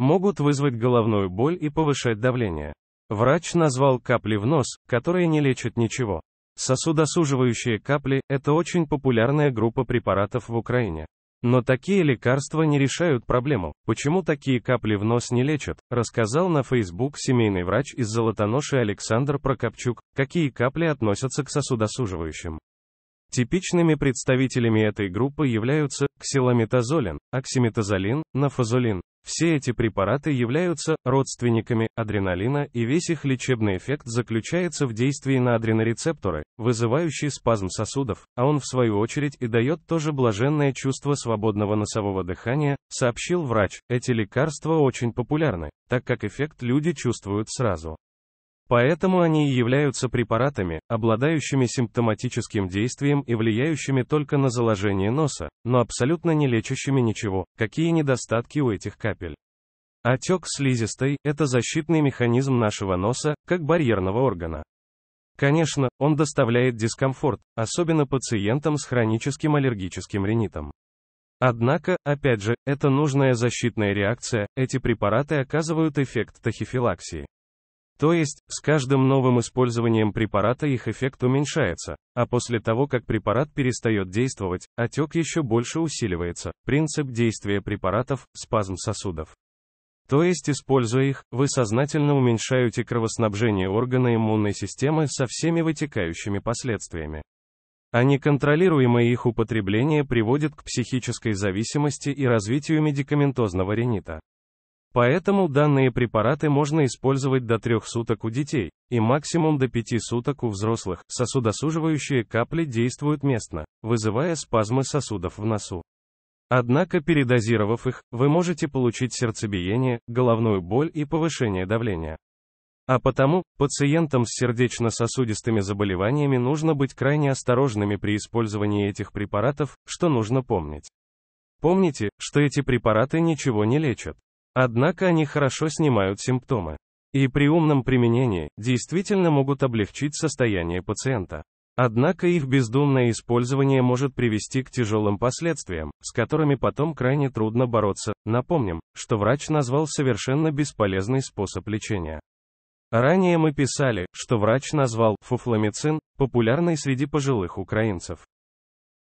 могут вызвать головную боль и повышать давление. Врач назвал капли в нос, которые не лечат ничего. Сосудосуживающие капли – это очень популярная группа препаратов в Украине. Но такие лекарства не решают проблему. Почему такие капли в нос не лечат, рассказал на Facebook семейный врач из Золотоноши Александр Прокопчук, какие капли относятся к сосудосуживающим. Типичными представителями этой группы являются ксилометазолин, оксиметазолин, нафазолин. Все эти препараты являются родственниками адреналина, и весь их лечебный эффект заключается в действии на адренорецепторы, вызывающие спазм сосудов, а он в свою очередь и дает тоже блаженное чувство свободного носового дыхания, сообщил врач. Эти лекарства очень популярны, так как эффект люди чувствуют сразу. Поэтому они и являются препаратами, обладающими симптоматическим действием и влияющими только на заложение носа, но абсолютно не лечащими ничего. Какие недостатки у этих капель? Отек слизистой – это защитный механизм нашего носа, как барьерного органа. Конечно, он доставляет дискомфорт, особенно пациентам с хроническим аллергическим ринитом. Однако, опять же, это нужная защитная реакция, эти препараты оказывают эффект тахифилаксии. То есть, с каждым новым использованием препарата их эффект уменьшается, а после того, как препарат перестает действовать, отек еще больше усиливается. Принцип действия препаратов – спазм сосудов. То есть, используя их, вы сознательно уменьшаете кровоснабжение органа иммунной системы со всеми вытекающими последствиями. А неконтролируемое их употребление приводит к психической зависимости и развитию медикаментозного ринита. Поэтому данные препараты можно использовать до трех суток у детей, и максимум до пяти суток у взрослых. Сосудосуживающие капли действуют местно, вызывая спазмы сосудов в носу. Однако передозировав их, вы можете получить сердцебиение, головную боль и повышение давления. А потому, пациентам с сердечно-сосудистыми заболеваниями нужно быть крайне осторожными при использовании этих препаратов, что нужно помнить. Помните, что эти препараты ничего не лечат. Однако они хорошо снимают симптомы. И при умном применении действительно могут облегчить состояние пациента. Однако их бездумное использование может привести к тяжелым последствиям, с которыми потом крайне трудно бороться. Напомним, что врач назвал совершенно бесполезный способ лечения. Ранее мы писали, что врач назвал фуфламицин популярной среди пожилых украинцев.